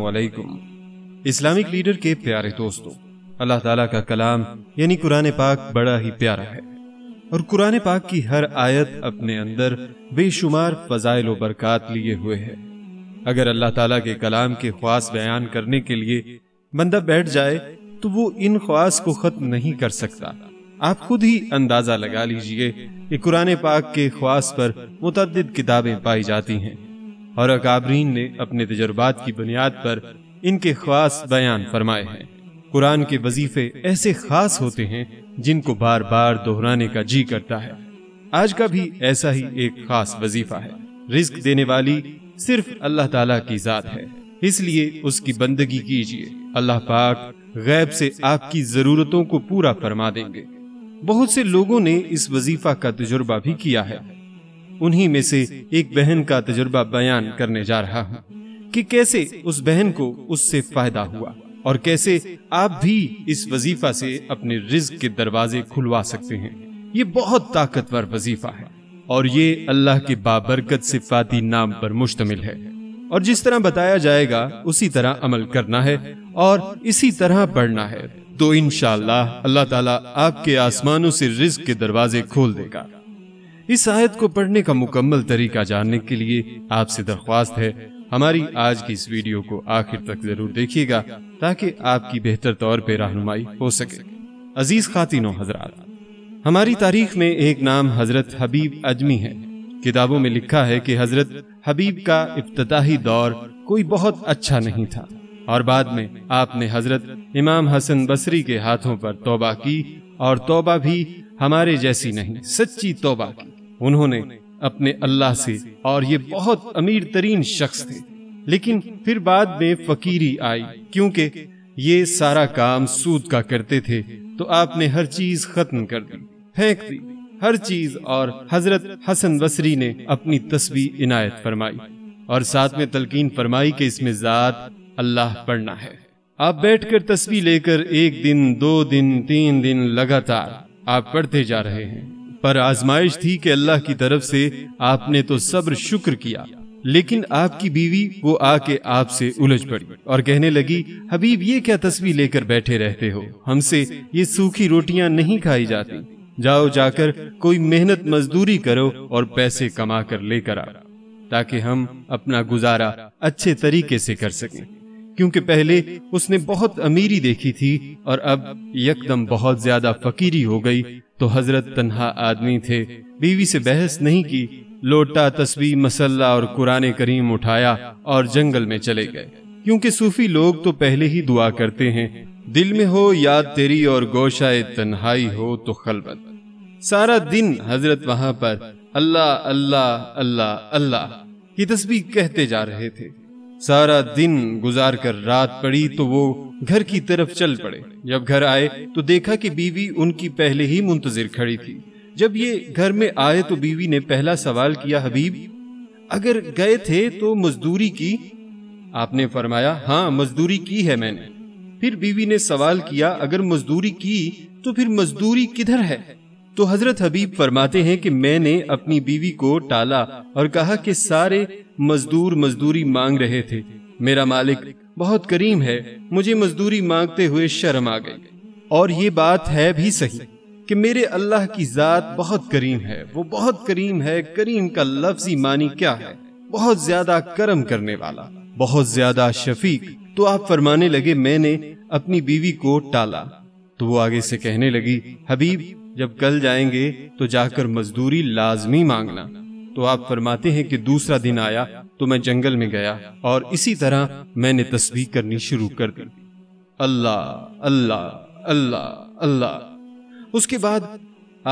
वालेकुम Islamic leader के प्यारे दोस्तों अल्लाह ताला का कलाम यानी कुरान पाक बड़ा ही प्यारा है और कुरान पाक की हर आयत अपने अंदर बेशुमार फजाइल बरकत लिए हुए है अगर अल्लाह ताला के कलाम के ख्वास बयान करने के लिए बंदा बैठ जाए तो वो इन ख्वास को खत्म नहीं कर सकता आप खुद ही अंदाजा लगा लीजिए कि कुरान पाक के ख्वास पर मुतद किताबें पाई जाती हैं और अकाबरीन ने अपने तजुर्बात की बुनियाद पर इनके ख्वास बयान फरमाए हैं कुरान के वजीफे ऐसे खास होते हैं जिनको बार बार दोहराने का जी करता है आज का भी ऐसा ही एक खास वजीफा है रिस्क देने वाली सिर्फ अल्लाह ताला की जात है इसलिए उसकी बंदगी कीजिए अल्लाह पाक गैब से आपकी जरूरतों को पूरा फरमा देंगे बहुत से लोगों ने इस वजीफा का तजुर्बा भी किया है उन्हीं में से एक बहन का तजुर्बा बयान करने जा रहा हूँ कि कैसे उस बहन को उससे फायदा हुआ और कैसे आप भी इस वजीफा से अपने रिज्क के दरवाजे खुलवा सकते हैं ये बहुत ताकतवर वजीफा है और ये अल्लाह के बाबरकत सिफाती नाम पर मुश्तमिल है और जिस तरह बताया जाएगा उसी तरह अमल करना है और इसी तरह पढ़ना है तो इन अल्लाह ताला आपके आसमानों से रिज के दरवाजे खोल देगा इस आयत को पढ़ने का मुकम्मल तरीका जानने के लिए आपसे दरख्वास्त है हमारी आज की इस वीडियो को आखिर तक जरूर देखिएगा ताकि आपकी बेहतर तौर पर रहनुमाई हो सके अजीज खातिनो हमारी तारीख में एक नाम हजरत हबीब अजमी है किताबों में लिखा है कि हजरत हबीब का इब्तदाही दौर कोई बहुत अच्छा नहीं था और बाद में आपने हजरत इमाम हसन बसरी के हाथों पर तोबा की और तोबा भी हमारे जैसी नहीं सच्ची तोबा की उन्होंने अपने अल्लाह से और ये बहुत अमीर तरीन शख्स थे लेकिन फिर बाद में फकीरी आई क्योंकि ये सारा काम सूद का करते थे तो आपने हर चीज खत्म कर दी फेंक दी हर चीज और हजरत हसन बसरी ने अपनी तस्वीर इनायत फरमाई और साथ में तलकीन फरमाई कि इसमें जात अल्लाह पढ़ना है आप बैठकर तस्वीर लेकर एक दिन दो दिन तीन दिन लगातार आप पढ़ते जा रहे हैं पर आजमाइश थी कि अल्लाह की तरफ से आपने तो सब्र शुक्र किया लेकिन आपकी बीवी वो आके आपसे उलझ पड़ी और कहने लगी हबीब ये क्या तस्वीर लेकर बैठे रहते हो हमसे ये सूखी रोटियां नहीं खाई जाती जाओ जाकर कोई मेहनत मजदूरी करो और पैसे कमा कर लेकर आओ ताकि हम अपना गुजारा अच्छे तरीके से कर सकें क्योंकि पहले उसने बहुत अमीरी देखी थी और अब यकदम बहुत ज्यादा फकीरी हो गई तो हजरत तन्हा आदमी थे बीवी से बहस नहीं की लोटा तस्वीर मसल्ला और कुरान करीम उठाया और जंगल में चले गए क्योंकि सूफी लोग तो पहले ही दुआ करते हैं दिल में हो याद तेरी और गोशाए तन्हाई हो तो खलबत सारा दिन हजरत वहां पर अल्लाह अल्लाह अल्लाह अल्लाह की तस्वीर कहते जा रहे थे सारा दिन गुजार कर रात पड़ी तो वो घर की तरफ चल पड़े जब घर आए तो देखा कि बीवी उनकी पहले ही मुंतजिर खड़ी थी जब ये घर में आए तो बीवी ने पहला सवाल किया हबीब अगर गए थे तो मजदूरी की आपने फरमाया हाँ मजदूरी की है मैंने फिर बीवी ने सवाल किया अगर मजदूरी की तो फिर मजदूरी किधर है तो हजरत हबीब फरमाते हैं कि मैंने अपनी बीवी को टाला और कहा कि सारे मजदूर मजदूरी मांग रहे थे मेरा मालिक बहुत करीम है मुझे मजदूरी मांगते हुए शर्म आ गई और ये बात है भी सही कि मेरे अल्लाह की जात बहुत करीम है वो बहुत करीम है करीम का लफ्जी मानी क्या है बहुत ज्यादा कर्म करने वाला बहुत ज्यादा शफीक तो आप फरमाने लगे मैंने अपनी बीवी को टाला तो वो आगे से कहने लगी हबीब जब कल जाएंगे तो जाकर मजदूरी लाजमी मांगना तो आप फरमाते हैं कि दूसरा दिन आया तो मैं जंगल में गया और इसी तरह मैंने तस्वीर करनी शुरू कर दी अल्लाह अल्लाह अल्लाह अल्लाह उसके बाद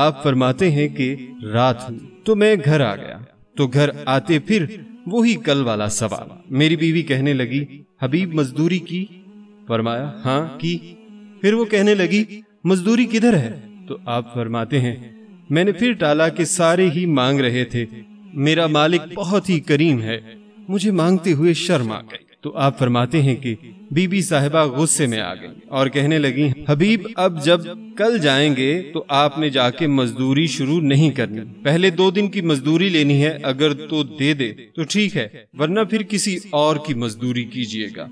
आप फरमाते हैं कि रात हुई तो मैं घर आ गया तो घर आते फिर वही कल वाला सवाल मेरी बीवी कहने लगी हबीब मजदूरी की फरमाया हाँ की फिर वो कहने लगी मजदूरी किधर है तो आप फरमाते हैं मैंने फिर टाला कि सारे ही मांग रहे थे मेरा मालिक बहुत ही करीम है मुझे मांगते हुए शर्म आ गई तो आप फरमाते हैं कि बीबी साहिबा गुस्से में आ गई और कहने लगी हबीब अब जब कल जाएंगे तो आपने जाके मजदूरी शुरू नहीं करनी पहले दो दिन की मजदूरी लेनी है अगर तो दे दे तो ठीक है वरना फिर किसी और की मजदूरी कीजिएगा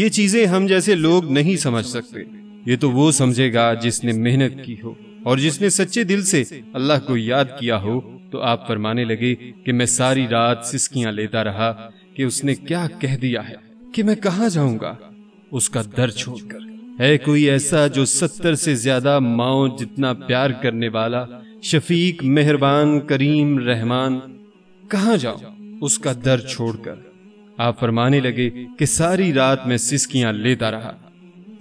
ये चीजें हम जैसे लोग नहीं समझ सकते ये तो वो समझेगा जिसने मेहनत की हो और जिसने सच्चे दिल से अल्लाह को याद किया हो तो आप फरमाने लगे कि मैं सारी रात सिस्कियां लेता रहा कि उसने क्या कह दिया है कि मैं कहा जाऊंगा उसका दर छोड़कर है कोई ऐसा जो सत्तर से ज्यादा माओ जितना प्यार करने वाला शफीक मेहरबान करीम रहमान कहा जाओ उसका दर छोड़कर आप फरमाने लगे कि सारी रात मैं सिस्कियां लेता रहा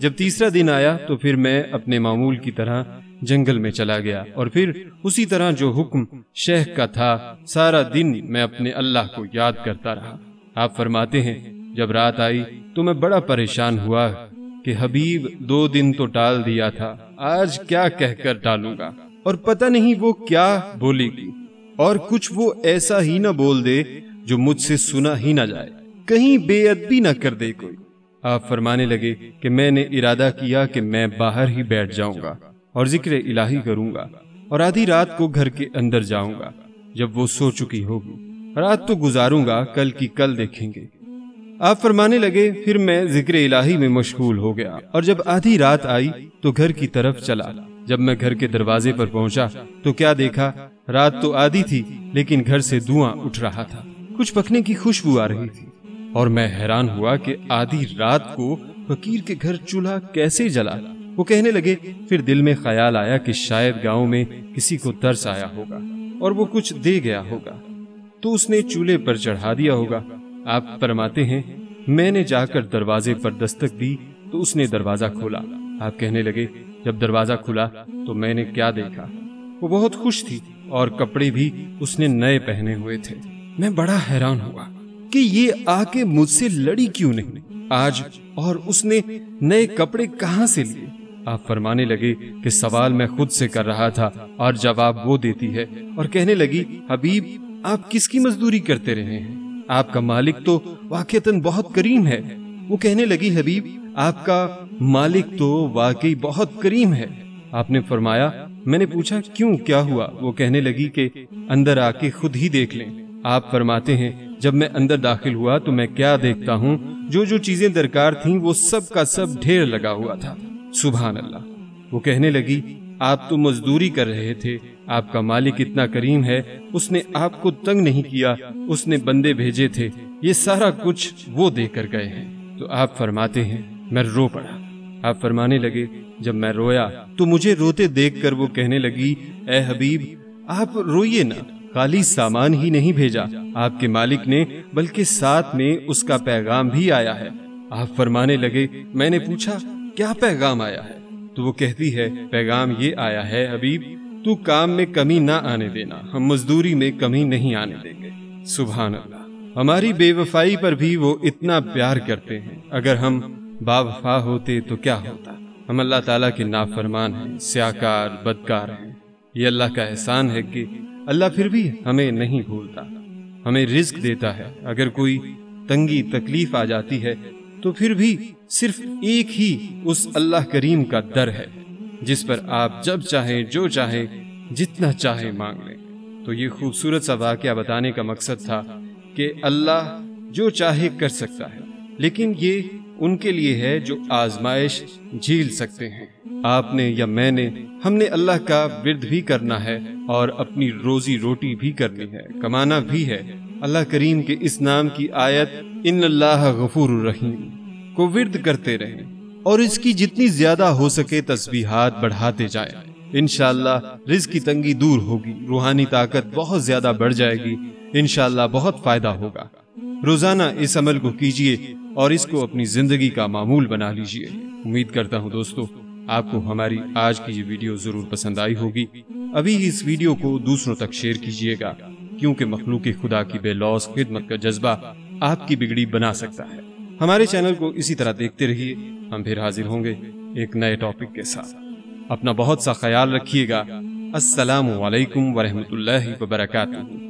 जब तीसरा दिन आया तो फिर मैं अपने मामूल की तरह जंगल में चला गया और फिर उसी तरह जो हुक्म शेख का था सारा दिन मैं अपने अल्लाह को याद करता रहा आप फरमाते हैं जब रात आई तो मैं बड़ा परेशान हुआ कि हबीब दो दिन तो टाल दिया था आज क्या कहकर टालूंगा और पता नहीं वो क्या बोलेगी और कुछ वो ऐसा ही ना बोल दे जो मुझसे सुना ही ना जाए कहीं बेअदबी ना कर दे कोई आप फरमाने लगे कि मैंने इरादा किया कि मैं बाहर ही बैठ जाऊंगा और जिक्र इलाही करूंगा और आधी रात को घर के अंदर जाऊंगा जब वो सो चुकी होगी रात तो गुजारूंगा कल की कल देखेंगे आप फरमाने लगे फिर मैं जिक्र इलाही में मशगूल हो गया और जब आधी रात आई तो घर की तरफ चला जब मैं घर के दरवाजे पर पहुंचा तो क्या देखा रात तो आधी थी लेकिन घर से धुआं उठ रहा था कुछ पकने की खुशबू आ रही थी और मैं हैरान हुआ कि आधी रात को फकीर के घर चूल्हा कैसे जला वो कहने लगे फिर दिल में ख्याल आया कि शायद गांव में किसी को तरस आया होगा और वो कुछ दे गया होगा तो उसने चूल्हे पर चढ़ा दिया होगा आप फरमाते हैं मैंने जाकर दरवाजे पर दस्तक दी तो उसने दरवाजा खोला आप कहने लगे जब दरवाजा खुला तो मैंने क्या देखा वो बहुत खुश थी और कपड़े भी उसने नए पहने हुए थे मैं बड़ा हैरान हुआ कि ये आके मुझसे लड़ी क्यों नहीं आज और उसने नए कपड़े कहाँ से लिए आप फरमाने लगे कि सवाल मैं खुद से कर रहा था और जवाब वो देती है और कहने लगी हबीब आप किसकी मजदूरी करते रहे हैं आपका मालिक तो वाकता बहुत करीम है वो कहने लगी हबीब आपका मालिक तो वाकई बहुत करीम है आपने फरमाया मैंने पूछा क्यों क्या हुआ वो कहने लगी कि अंदर आके खुद ही देख लें आप फरमाते हैं जब मैं अंदर दाखिल हुआ तो मैं क्या देखता हूँ जो जो चीजें दरकार थीं वो सब का सब ढेर लगा हुआ था सुबहान अल्लाह वो कहने लगी आप तो मजदूरी कर रहे थे आपका मालिक इतना करीम है उसने आपको तंग नहीं किया उसने बंदे भेजे थे ये सारा कुछ वो देकर गए हैं तो आप फरमाते हैं मैं रो पड़ा आप फरमाने लगे जब मैं रोया तो मुझे रोते देखकर वो कहने लगी ए हबीब आप रोइए ना खाली सामान ही नहीं भेजा आपके मालिक ने बल्कि साथ में उसका पैगाम भी आया है आप फरमाने लगे मैंने पूछा क्या पैगाम आया है तो वो कहती है पैगाम ये आया है हबीब तू काम में कमी ना आने देना हम मजदूरी में कमी नहीं आने देंगे सुबह हमारी बेवफाई पर भी वो इतना प्यार करते हैं अगर हम बावफा होते तो क्या होता हम अल्लाह ताला के नाफरमान हैं स्याकार बदकार हैं ये अल्लाह का एहसान है कि अल्लाह फिर भी हमें नहीं भूलता हमें रिस्क देता है अगर कोई तंगी तकलीफ आ जाती है तो फिर भी सिर्फ एक ही उस अल्लाह करीम का दर है जिस पर आप जब चाहे जो चाहे जितना चाहे मांग लें तो ये खूबसूरत सा वाक्य बताने का मकसद था कि अल्लाह जो चाहे कर सकता है लेकिन ये उनके लिए है जो आजमाइश झील सकते हैं आपने या मैंने हमने अल्लाह का विद भी करना है और अपनी रोजी रोटी भी करनी है कमाना भी है अल्लाह करीम के इस नाम की आयत इन अल्लाह गफूर रहीम को विरद करते रहे और इसकी जितनी ज्यादा हो सके तस्बीहात बढ़ाते जाए इनशाला रिज की तंगी दूर होगी रूहानी ताकत बहुत ज्यादा बढ़ जाएगी इनशाला बहुत फायदा होगा रोजाना इस अमल को कीजिए और इसको अपनी जिंदगी का मामूल बना लीजिए उम्मीद करता हूँ दोस्तों आपको हमारी आज की ये वीडियो जरूर पसंद आई होगी अभी इस वीडियो को दूसरों तक शेयर कीजिएगा क्योंकि मखलूक खुदा की बेलौस खिदमत का जज्बा आपकी बिगड़ी बना सकता है हमारे चैनल को इसी तरह देखते रहिए हम फिर हाजिर होंगे एक नए टॉपिक के साथ अपना बहुत सा ख्याल रखिएगा असलम वरहमल वर्का